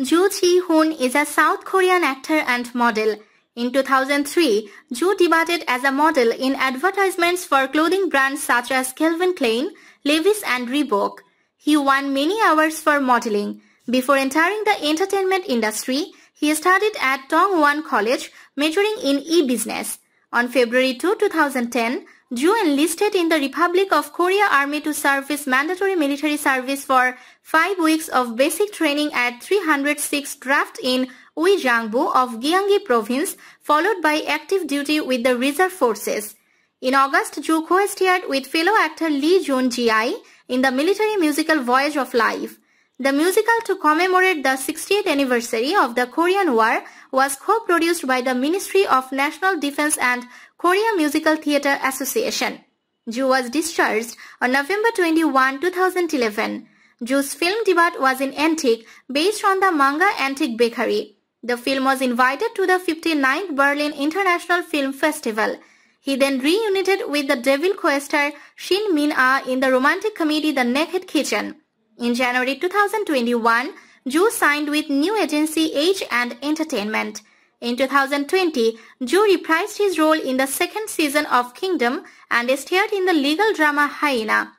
Joo chi hoon is a South Korean actor and model. In 2003, Joo debuted as a model in advertisements for clothing brands such as Calvin Klein, Levi's and Reebok. He won many awards for modeling. Before entering the entertainment industry, he studied at Tongwon College, majoring in e-business. On February 2, 2010, Joo enlisted in the Republic of Korea Army to serve his mandatory military service for five weeks of basic training at 306 draft in Uijangbu of Gyeonggi province, followed by active duty with the reserve forces. In August, Joo co-starred with fellow actor Lee Jun Ji in the military musical Voyage of Life. The musical to commemorate the 60th anniversary of the Korean War was co-produced by the Ministry of National Defense and Korea Musical Theatre Association. Ju was discharged on November 21, 2011. Ju's film debut was in Antique, based on the manga Antique Bakery. The film was invited to the 59th Berlin International Film Festival. He then reunited with the devil co-star Shin Min Ah in the romantic comedy The Naked Kitchen. In January 2021, Ju signed with new agency Age and Entertainment. In 2020, Ju reprised his role in the second season of Kingdom and starred in the legal drama Hyena.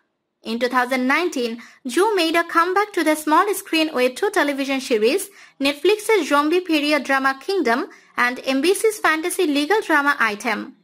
In 2019, Ju made a comeback to the small screen with two television series, Netflix's zombie period drama Kingdom and NBC's fantasy legal drama Item.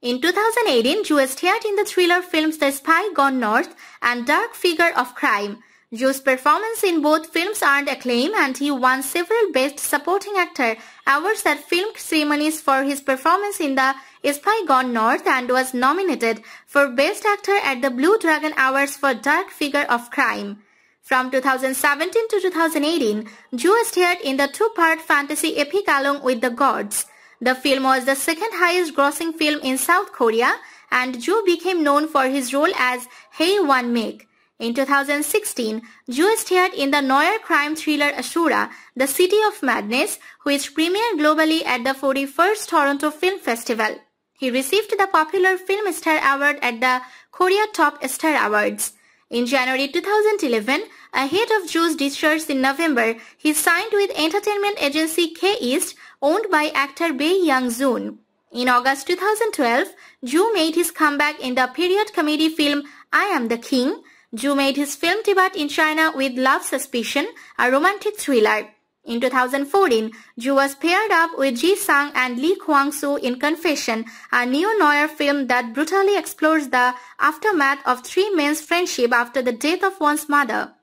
In 2018, Joe starred in the thriller films The Spy Gone North and Dark Figure of Crime. Joe's performance in both films earned acclaim and he won several Best Supporting Actor awards at film ceremonies for his performance in The Spy Gone North and was nominated for Best Actor at the Blue Dragon Awards for Dark Figure of Crime. From 2017 to 2018, Joe starred in the two-part fantasy epic Along with the Gods. The film was the second highest grossing film in South Korea and Joo became known for his role as Hey Won Make. In 2016, Joo starred in the noir crime thriller Ashura, The City of Madness, which premiered globally at the 41st Toronto Film Festival. He received the popular Film Star Award at the Korea Top Star Awards. In January 2011, ahead of Joe's discharge in November, he signed with entertainment agency K East, owned by actor Bae Young-joon. In August 2012, Joo made his comeback in the period comedy film I Am the King. Joo made his film debut in China with Love Suspicion, a romantic thriller. In 2014, Ju was paired up with Ji Sang and Lee Kwang-soo in Confession, a neo-noir film that brutally explores the aftermath of three men's friendship after the death of one's mother.